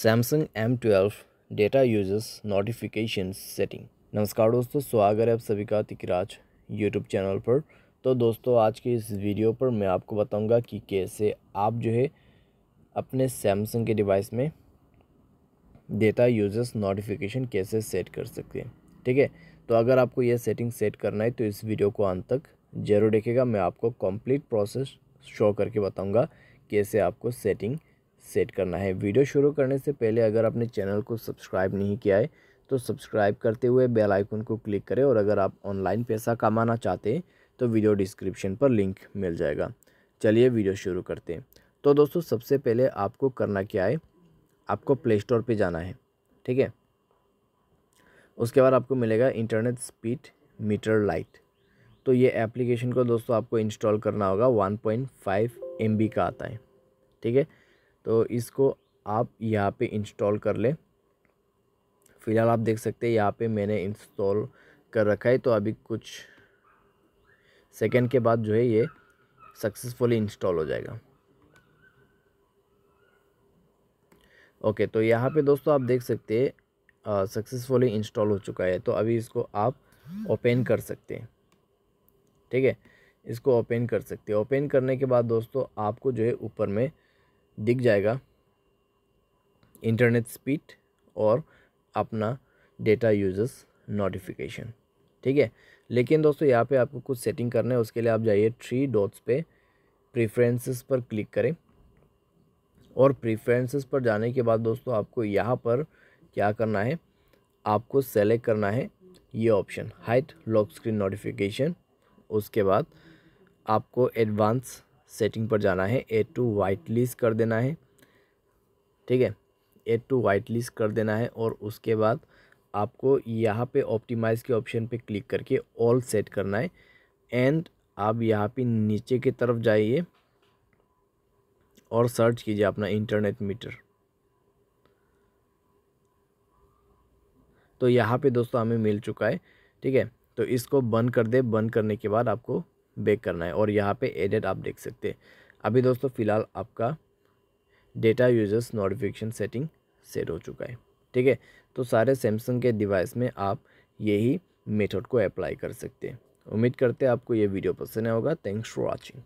Samsung M twelve data users notification setting नमस्कार दोस्तों स्वागत है आप सभी का तिकराज यूट्यूब चैनल पर तो दोस्तों आज के इस वीडियो पर मैं आपको बताऊंगा कि कैसे आप जो है अपने सैमसंग के डिवाइस में डेटा यूजर्स नोटिफिकेशन कैसे सेट कर सकते हैं ठीक है तो अगर आपको यह सेटिंग सेट करना है तो इस वीडियो को अंत तक जरूर देखेगा मैं आपको कम्प्लीट प्रोसेस शो करके बताऊँगा कैसे आपको सेटिंग सेट करना है वीडियो शुरू करने से पहले अगर आपने चैनल को सब्सक्राइब नहीं किया है तो सब्सक्राइब करते हुए बेल आइकन को क्लिक करें और अगर आप ऑनलाइन पैसा कमाना चाहते हैं तो वीडियो डिस्क्रिप्शन पर लिंक मिल जाएगा चलिए वीडियो शुरू करते हैं तो दोस्तों सबसे पहले आपको करना क्या है आपको प्ले स्टोर पर जाना है ठीक है उसके बाद आपको मिलेगा इंटरनेट स्पीड मीटर लाइट तो ये एप्लीकेशन को दोस्तों आपको इंस्टॉल करना होगा एम बी का आता है ठीक है तो इसको आप यहाँ पे इंस्टॉल कर लें फ़िलहाल आप देख सकते हैं यहाँ पे मैंने इंस्टॉल कर रखा है तो अभी कुछ सेकंड के बाद जो है ये सक्सेसफुली इंस्टॉल हो जाएगा ओके तो यहाँ पे दोस्तों आप देख सकते हैं सक्सेसफुली इंस्टॉल हो चुका है तो अभी इसको आप ओपन कर सकते हैं ठीक है इसको ओपन कर सकते हैं ओपन करने के बाद दोस्तों आपको जो है ऊपर में दिख जाएगा इंटरनेट स्पीड और अपना डेटा यूजर्स नोटिफिकेशन ठीक है लेकिन दोस्तों यहाँ पे आपको कुछ सेटिंग करना है उसके लिए आप जाइए थ्री डॉट्स पे प्रेफरेंसेस पर क्लिक करें और प्रेफरेंसेस पर जाने के बाद दोस्तों आपको यहाँ पर क्या करना है आपको सेलेक्ट करना है ये option hide lock screen notification उसके बाद आपको एडवांस सेटिंग पर जाना है ए टू वाइट लिस्ट कर देना है ठीक है एड टू वाइट लिस्ट कर देना है और उसके बाद आपको यहाँ पे ऑप्टिमाइज़ के ऑप्शन पे क्लिक करके ऑल सेट करना है एंड आप यहाँ पे नीचे की तरफ जाइए और सर्च कीजिए अपना इंटरनेट मीटर तो यहाँ पे दोस्तों हमें मिल चुका है ठीक है तो इसको बंद कर दे बंद करने के बाद आपको बैक करना है और यहाँ पे एडेड आप देख सकते हैं अभी दोस्तों फ़िलहाल आपका data users notification setting set हो चुका है ठीक है तो सारे सैमसंग के डिवाइस में आप यही मेथड को अप्लाई कर सकते हैं उम्मीद करते हैं आपको ये वीडियो पसंद आया होगा थैंक्स फॉर वॉचिंग